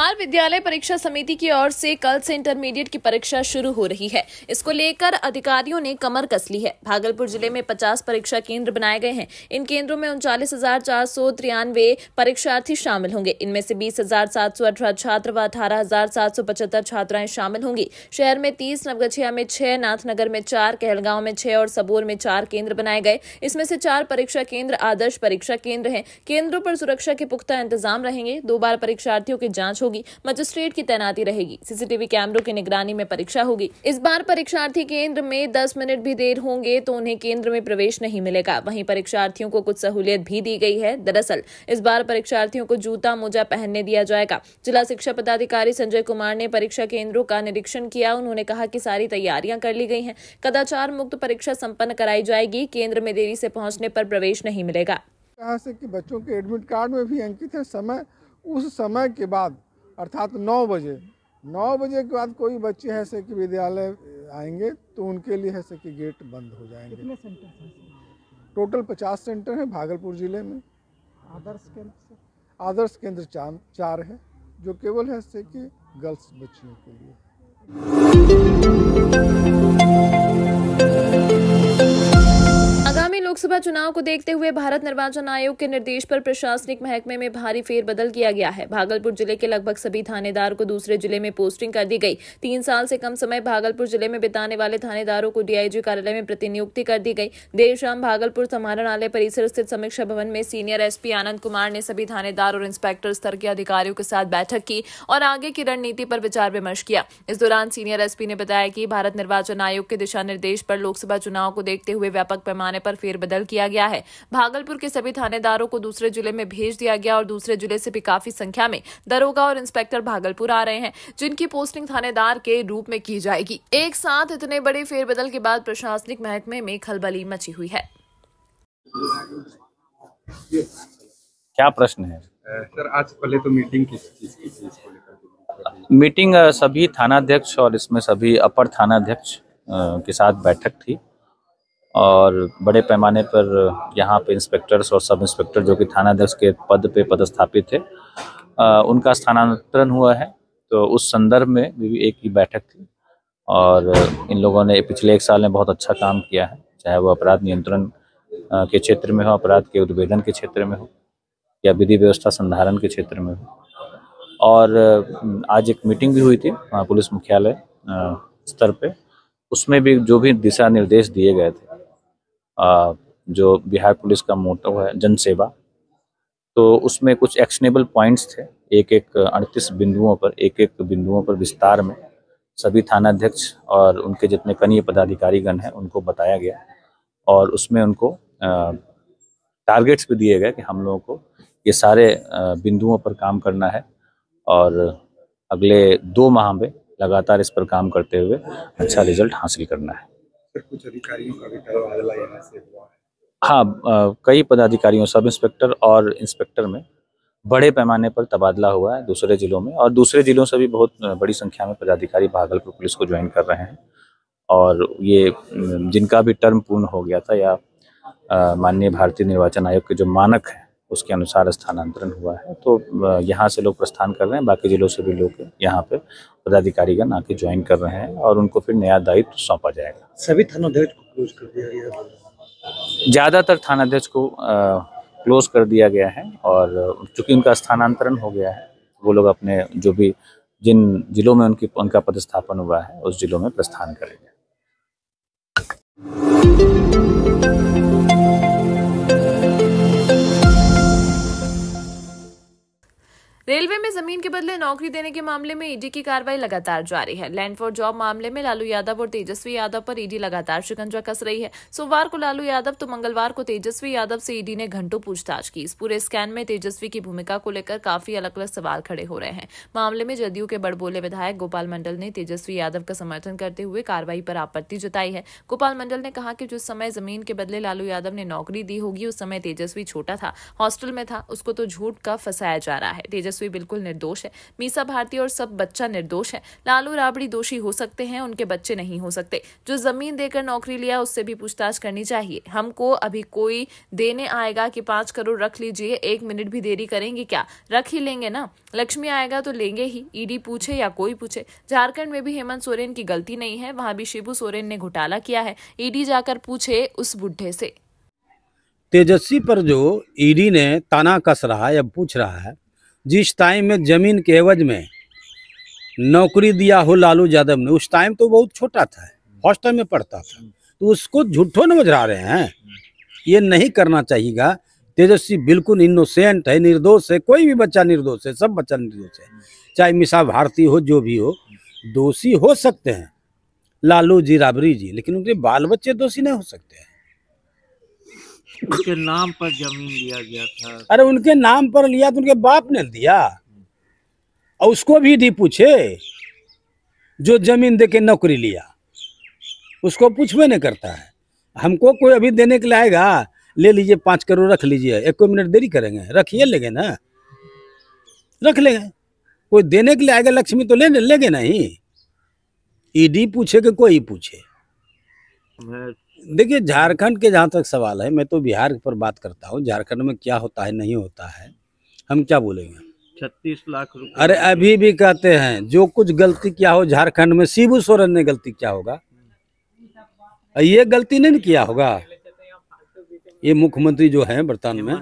बिहार विद्यालय परीक्षा समिति की ओर से कल से इंटरमीडिएट की परीक्षा शुरू हो रही है इसको लेकर अधिकारियों ने कमर कस ली है भागलपुर जिले में 50 परीक्षा केंद्र बनाए गए हैं इन केंद्रों में उनचालीस हजार चार सौ तिरानवे परीक्षार्थी शामिल होंगे इनमें से बीस हजार सात सौ अठारह छात्र व अठारह हजार सात सौ पचहत्तर छात्राएं शामिल होंगी शहर में तीस नवगछिया में छह नाथनगर में चार कहलगांव में छह और सबोर में चार केंद्र बनाए गए इसमें से चार परीक्षा केंद्र आदर्श परीक्षा केंद्र है केंद्रों पर सुरक्षा के पुख्ता इंतजाम रहेंगे दो बार परीक्षार्थियों की जांच होगी होगी मजिस्ट्रेट की तैनाती रहेगी सीसीटीवी कैमरों की निगरानी में परीक्षा होगी इस बार परीक्षार्थी केंद्र में दस मिनट भी देर होंगे तो उन्हें केंद्र में प्रवेश नहीं मिलेगा वहीं परीक्षार्थियों को कुछ सहूलियत भी दी गई है दरअसल इस बार परीक्षार्थियों को जूता मोजा पहनने दिया जाएगा जिला शिक्षा पदाधिकारी संजय कुमार ने परीक्षा केंद्रों का निरीक्षण किया उन्होंने कहा कि सारी तैयारियां कर ली गई हैं कदाचार मुक्त परीक्षा संपन्न कराई जाएगी केंद्र में देरी से पहुंचने पर प्रवेश नहीं मिलेगा कहा से कि बच्चों के एडमिट कार्ड में भी अंकित है समय उस समय के बाद अर्थात नौ बजे नौ बजे के बाद कोई बच्चे है से कि विद्यालय आएंगे तो उनके लिए है से कि गेट बंद हो जाएंगे कितने सेंटर हैं टोटल पचास सेंटर हैं भागलपुर ज़िले में आदर्श केंद्र आदर्श केंद्र चार चार है जो केवल है से कि गर्ल्स बच्चियों के लिए लोकसभा चुनाव को देखते हुए भारत निर्वाचन आयोग के निर्देश पर प्रशासनिक महकमे में भारी फेरबदल किया गया है भागलपुर जिले के लगभग सभी थानेदार को दूसरे जिले में पोस्टिंग कर दी गई तीन साल से कम समय भागलपुर जिले में बिताने वाले थानेदारों को डीआईजी कार्यालय में प्रतिनियुक्ति कर दी गई देर शाम भागलपुर समाहरणालय परिसर स्थित समीक्षा भवन में सीनियर एसपी आनंद कुमार ने सभी थानेदार और इंस्पेक्टर स्तर के अधिकारियों के साथ बैठक की और आगे की रणनीति पर विचार विमर्श किया इस दौरान सीनियर एसपी ने बताया कि भारत निर्वाचन आयोग के दिशा निर्देश पर लोकसभा चुनाव को देखते हुए व्यापक पैमाने पर फेर फेरबदल किया गया है भागलपुर के सभी थानेदारों को दूसरे जिले में भेज दिया गया और दूसरे जिले से भी काफी संख्या में दरोगा और इंस्पेक्टर भागलपुर आ रहे हैं जिनकी पोस्टिंग थानेदार के रूप में की जाएगी एक साथ इतने बड़े फेरबदल के बाद प्रशासनिक महकमे में खलबली मची हुई है क्या प्रश्न है सर आज पहले तो मीटिंग किस चीज की मीटिंग सभी थानाध्यक्ष और इसमें सभी अपर थानाध्यक्ष के साथ बैठक थी और बड़े पैमाने पर यहाँ पे इंस्पेक्टर्स और सब इंस्पेक्टर जो कि थानाध्यक्ष के पद पे पदस्थापित थे उनका स्थानांतरण हुआ है तो उस संदर्भ में भी एक ही बैठक थी और इन लोगों ने पिछले एक साल में बहुत अच्छा काम किया है चाहे वो अपराध नियंत्रण के क्षेत्र में हो अपराध के उद्भेदन के क्षेत्र में हो या विधि व्यवस्था संधारण के क्षेत्र में हो और आज एक मीटिंग भी हुई थी पुलिस मुख्यालय स्तर पे उसमें भी जो भी दिशा निर्देश दिए गए थे जो बिहार पुलिस का मोटो है जन सेवा तो उसमें कुछ एक्शनेबल पॉइंट्स थे एक एक अड़तीस बिंदुओं पर एक एक बिंदुओं पर विस्तार में सभी थानाध्यक्ष और उनके जितने कनीय पदाधिकारीगण हैं उनको बताया गया और उसमें उनको टारगेट्स भी दिए गए कि हम लोगों को ये सारे बिंदुओं पर काम करना है और अगले दो माह में लगातार इस पर काम करते हुए अच्छा रिजल्ट हासिल करना है कुछ अधिकारियों का भी तबादला यहाँ से हुआ है हाँ कई पदाधिकारियों सब इंस्पेक्टर और इंस्पेक्टर में बड़े पैमाने पर तबादला हुआ है दूसरे जिलों में और दूसरे जिलों से भी बहुत बड़ी संख्या में पदाधिकारी भागलपुर पुलिस को ज्वाइन कर रहे हैं और ये जिनका भी टर्म पूर्ण हो गया था या माननीय भारतीय निर्वाचन आयोग के जो मानक हैं उसके अनुसार स्थानांतरण हुआ है तो यहाँ से लोग प्रस्थान कर रहे हैं बाकी ज़िलों से भी लोग यहाँ पे पदाधिकारीगण आके ज्वाइन कर रहे हैं और उनको फिर नया दायित्व सौंपा जाएगा सभी थानाध्यक्ष को क्लोज कर दिया गया ज़्यादातर थानाध्यक्ष को क्लोज कर दिया गया है और चूंकि उनका स्थानांतरण हो गया है वो लोग अपने जो भी जिन जिलों में उनकी उनका पदस्थापन हुआ है उस जिलों में प्रस्थान करेंगे रेलवे में जमीन के बदले नौकरी देने के मामले में ईडी की कार्रवाई लगातार जारी है लैंड फॉर जॉब मामले में लालू यादव और तेजस्वी यादव पर ईडी लगातार शिकंजा कस रही है सोमवार को लालू यादव तो मंगलवार को तेजस्वी यादव से ईडी ने घंटों पूछताछ की इस पूरे स्कैन में तेजस्वी की भूमिका को लेकर काफी अलग अलग सवाल खड़े हो रहे हैं मामले में जदयू के बड़बोले विधायक गोपाल मंडल ने तेजस्वी यादव का समर्थन करते हुए कार्रवाई पर आपत्ति जताई है गोपाल मंडल ने कहा कि जिस समय जमीन के बदले लालू यादव ने नौकरी दी होगी उस समय तेजस्वी छोटा था हॉस्टल में था उसको तो झूठ का फंसाया जा रहा है तेजस्वी तेजस्वी बिल्कुल निर्दोष है मीसा भारती और सब बच्चा निर्दोष है लालू राबड़ी दोषी हो सकते हैं उनके बच्चे नहीं हो सकते जो जमीन देकर नौकरी लिया उससे भी पूछताछ करनी चाहिए हमको अभी कोई देने आएगा कि पांच करोड़ रख लीजिए एक मिनट भी देरी करेंगे क्या रख ही लेंगे ना लक्ष्मी आएगा तो लेंगे ही ईडी पूछे या कोई पूछे झारखंड में भी हेमंत सोरेन की गलती नहीं है वहां भी शिबू सोरेन ने घोटाला किया है ईडी जाकर पूछे उस बुढ़े से तेजस्वी पर जो ईडी ने ताना कस रहा है या पूछ रहा है जिस टाइम में ज़मीन के एवज में नौकरी दिया हो लालू यादव ने उस टाइम तो बहुत छोटा था हॉस्टल में पढ़ता था तो उसको झूठो न बजरा रहे हैं ये नहीं करना चाहिएगा तेजस्वी बिल्कुल इनोसेंट है निर्दोष है कोई भी बच्चा निर्दोष है सब बच्चा निर्दोष है चाहे मिसा भारती हो जो भी हो दोषी हो सकते हैं लालू जी राबरी जी लेकिन उनके बाल बच्चे दोषी नहीं हो सकते हैं उनके नाम पर जमीन लिया गया था अरे उनके नाम पर लिया तो उनके बाप ने दिया और उसको भी दी पूछे जो जमीन दे के नौकरी लिया उसको पूछवे नहीं करता है हमको कोई अभी देने के लिए आएगा ले लीजिए पाँच करोड़ रख लीजिए एक मिनट देरी करेंगे रखिए लेंगे ना रख लेंगे कोई देने के लिए आएगा लक्ष्मी तो ले लेंगे नहीं ईडी पूछे कि कोई पूछे देखिए झारखंड के जहाँ तक सवाल है मैं तो बिहार पर बात करता हूँ झारखंड में क्या होता है नहीं होता है हम क्या बोलेंगे छत्तीस लाख रुपए अरे अभी भी कहते हैं जो कुछ गलती किया हो झारखंड में शिबू सोरेन ने गलती किया होगा ये गलती नहीं किया होगा ये मुख्यमंत्री जो है वर्तमान में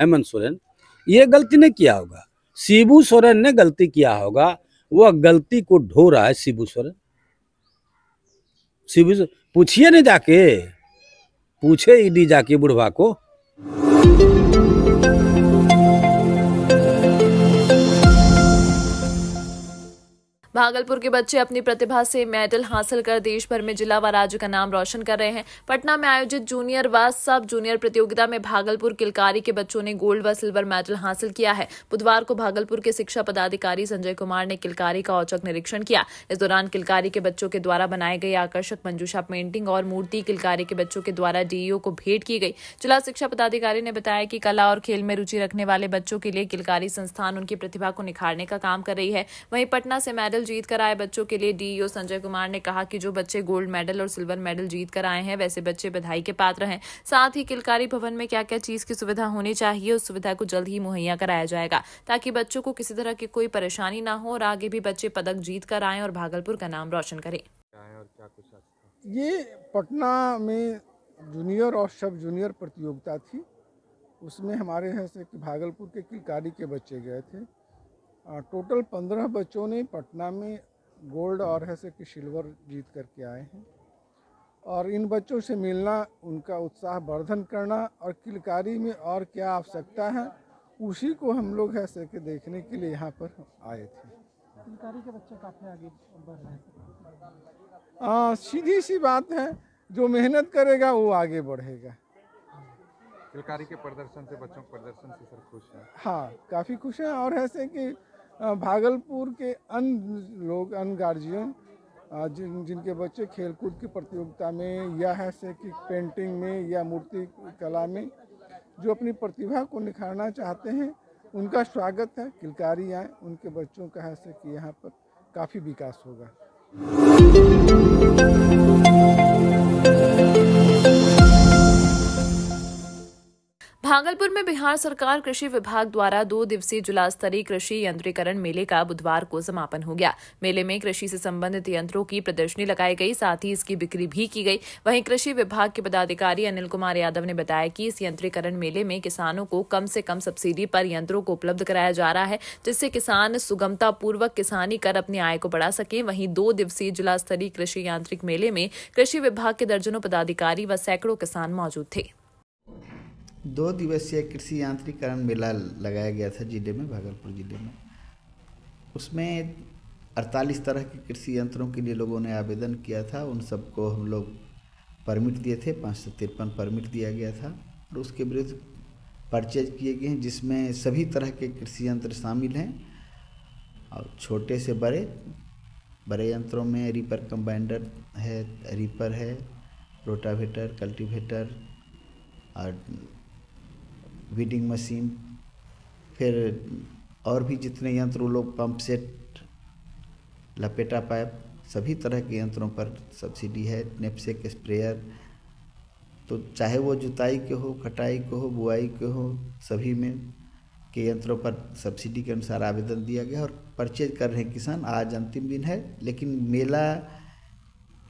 हेमंत सोरेन ये गलती नहीं किया होगा शिबू सोरेन ने गलती किया होगा वह गलती को ढो रहा है शिबू सोरेन शिबू पूछिए नहीं जाके पूछे ईडी जाके बुढ़वा को भागलपुर के बच्चे अपनी प्रतिभा से मेडल हासिल कर देश भर में जिला व राज्य का नाम रोशन कर रहे हैं पटना में आयोजित जूनियर व सब जूनियर प्रतियोगिता में भागलपुर किलकारी के बच्चों ने गोल्ड व सिल्वर मेडल हासिल किया है बुधवार को भागलपुर के शिक्षा पदाधिकारी संजय कुमार ने किलकारी का औचक निरीक्षण किया इस दौरान किलकारी के बच्चों के द्वारा बनाए गए आकर्षक मंजूषा पेंटिंग और मूर्ति किलकारी के बच्चों के द्वारा डीईओ को भेंट की गई जिला शिक्षा पदाधिकारी ने बताया कि कला और खेल में रुचि रखने वाले बच्चों के लिए किलकारी संस्थान उनकी प्रतिभा को निखारने का काम कर रही है वहीं पटना से मेडल जीत कर आए बच्चों के लिए डीईओ संजय कुमार ने कहा कि जो बच्चे गोल्ड मेडल और सिल्वर मेडल जीत कर आए हैं वैसे बच्चे बधाई के पात्र हैं साथ ही किलकारी भवन में क्या क्या चीज की सुविधा होनी चाहिए उस सुविधा को जल्द ही मुहैया कराया जाएगा ताकि बच्चों को किसी तरह की कोई परेशानी ना हो और आगे भी बच्चे पदक जीत कर आए और भागलपुर का नाम रोशन करें अच्छा ये पटना में जूनियर और सब जूनियर प्रतियोगिता थी उसमें हमारे यहाँ से भागलपुर के किलकारी के बच्चे गए थे टोटल पंद्रह बच्चों ने पटना में गोल्ड और ऐसे कि सिल्वर जीत करके आए हैं और इन बच्चों से मिलना उनका उत्साह वर्धन करना और किलकारी में और क्या आवश्यकता है उसी को हम लोग है के देखने के लिए यहाँ पर आए थे किलकारी के बच्चे काफ़ी आगे बढ़ रहे हैं सीधी सी बात है जो मेहनत करेगा वो आगे बढ़ेगा किलकारी के प्रदर्शन से बच्चों के प्रदर्शन से सर खुश हैं हाँ काफ़ी खुश हैं और ऐसे कि भागलपुर के अन्य लोग अन्य गार्जियन जिन जिनके बच्चे खेलकूद की प्रतियोगिता में या है से कि पेंटिंग में या मूर्ति कला में जो अपनी प्रतिभा को निखारना चाहते हैं उनका स्वागत है किलकारी आए उनके बच्चों का है से कि यहाँ पर काफ़ी विकास होगा भागलपुर में बिहार सरकार कृषि विभाग द्वारा दो दिवसीय जिला स्तरीय कृषि यंत्रीकरण मेले का बुधवार को समापन हो गया मेले में कृषि से संबंधित यंत्रों की प्रदर्शनी लगाई गई साथ ही इसकी बिक्री भी की गई वहीं कृषि विभाग के पदाधिकारी अनिल कुमार यादव ने बताया कि इस यंत्रीकरण मेले में किसानों को कम से कम सब्सिडी पर यंत्रों को उपलब्ध कराया जा रहा है जिससे किसान सुगमतापूर्वक किसानी कर अपनी आय को बढ़ा सके वहीं दो दिवसीय जिला स्तरीय कृषि यांत्रिक मेले में कृषि विभाग के दर्जनों पदाधिकारी व सैकड़ों किसान मौजूद थे दो दिवसीय कृषि यांत्रिकरण मेला लगाया गया था ज़िले में भागलपुर ज़िले में उसमें 48 तरह के कृषि यंत्रों के लिए लोगों ने आवेदन किया था उन सबको हम लोग परमिट दिए थे पाँच सौ तिरपन परमिट दिया गया था और उसके विरुद्ध परचेज किए गए हैं जिसमें सभी तरह के कृषि यंत्र शामिल हैं और छोटे से बड़े बड़े यंत्रों में रीपर कंबाइंडर है रीपर है रोटावेटर कल्टीवेटर और वीडिंग मशीन फिर और भी जितने यंत्र लोग पंप सेट लपेटा पाइप सभी तरह के यंत्रों पर सब्सिडी है नेपसेक स्प्रेयर तो चाहे वो जुताई के हो कटाई के हो बुआई के हो सभी में के यंत्रों पर सब्सिडी के अनुसार आवेदन दिया गया और परचेज कर रहे किसान आज अंतिम दिन है लेकिन मेला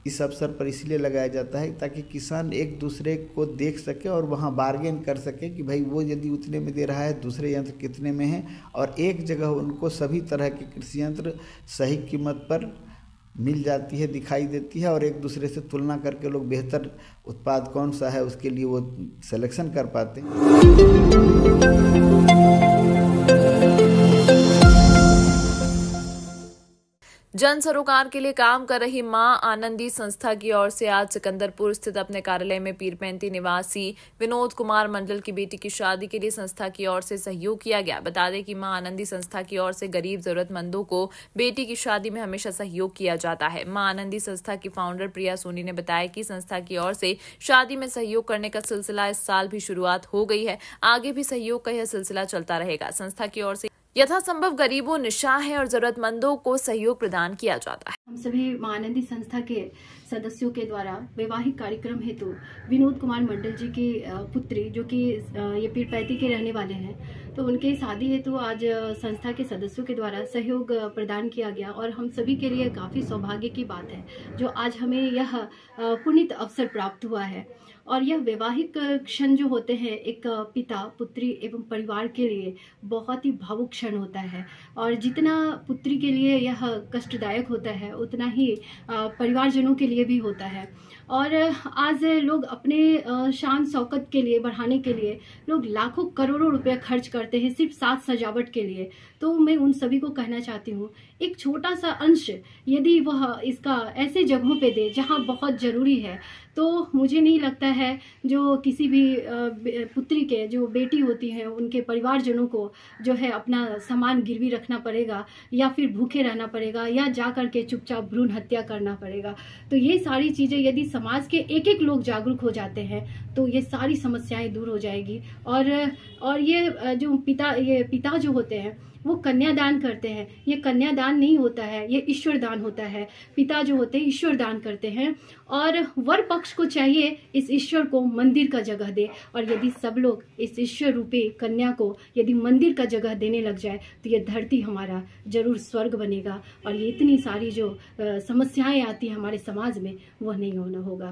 इस अवसर पर इसलिए लगाया जाता है ताकि किसान एक दूसरे को देख सके और वहाँ बार्गेन कर सके कि भाई वो यदि उतने में दे रहा है दूसरे यंत्र कितने में है और एक जगह उनको सभी तरह के कृषि यंत्र सही कीमत पर मिल जाती है दिखाई देती है और एक दूसरे से तुलना करके लोग बेहतर उत्पाद कौन सा है उसके लिए वो सिलेक्शन कर पाते हैं जन सरोकार के लिए काम कर रही मां आनंदी संस्था की ओर से आज सिकंदरपुर स्थित अपने कार्यालय में पीरपैंती निवासी विनोद कुमार मंडल की बेटी की शादी के लिए संस्था की ओर से सहयोग किया गया बता दें कि मां आनंदी संस्था की ओर से गरीब जरूरतमंदों को बेटी की शादी में हमेशा सहयोग किया जाता है मां आनंदी संस्था की फाउंडर प्रिया सोनी ने बताया कि संस्था की ओर से शादी में सहयोग करने का सिलसिला इस साल भी शुरुआत हो गई है आगे भी सहयोग का यह सिलसिला चलता रहेगा संस्था की ओर से यथासंभव गरीबों निशाह है और जरूरतमंदों को सहयोग प्रदान किया जाता है हम सभी महानंदी संस्था के सदस्यों के द्वारा वैवाहिक कार्यक्रम हेतु विनोद कुमार मंडल जी की पुत्री जो कि ये पीड़पैती के रहने वाले हैं तो उनके शादी हेतु आज संस्था के सदस्यों के द्वारा सहयोग प्रदान किया गया और हम सभी के लिए काफ़ी सौभाग्य की बात है जो आज हमें यह पुनित अवसर प्राप्त हुआ है और यह वैवाहिक क्षण जो होते हैं एक पिता पुत्री एवं परिवार के लिए बहुत ही भावुक क्षण होता है और जितना पुत्री के लिए यह कष्टदायक होता है उतना ही परिवारजनों के लिए भी होता है और आज लोग अपने शान शौकत के लिए बढ़ाने के लिए लोग लाखों करोड़ों रुपया खर्च करते हैं सिर्फ सात सजावट के लिए तो मैं उन सभी को कहना चाहती हूँ एक छोटा सा अंश यदि वह इसका ऐसे जगहों पे दे जहाँ बहुत ज़रूरी है तो मुझे नहीं लगता है जो किसी भी पुत्री के जो बेटी होती है उनके परिवारजनों को जो है अपना सामान गिरवी रखना पड़ेगा या फिर भूखे रहना पड़ेगा या जा करके चुपचाप भ्रूण हत्या करना पड़ेगा तो ये सारी चीज़ें यदि समाज के एक एक लोग जागरूक हो जाते हैं तो ये सारी समस्याएं दूर हो जाएगी और और ये जो पिता ये पिता जो होते हैं वो कन्यादान करते हैं ये कन्यादान नहीं होता है ये ईश्वर दान होता है पिता जो होते हैं ईश्वर दान करते हैं और वर पक्ष को चाहिए इस ईश्वर को मंदिर का जगह दे और यदि सब लोग इस ईश्वर रूपी कन्या को यदि मंदिर का जगह देने लग जाए तो ये धरती हमारा जरूर स्वर्ग बनेगा और ये इतनी सारी जो समस्याएं आती हैं हमारे समाज में वह नहीं होना होगा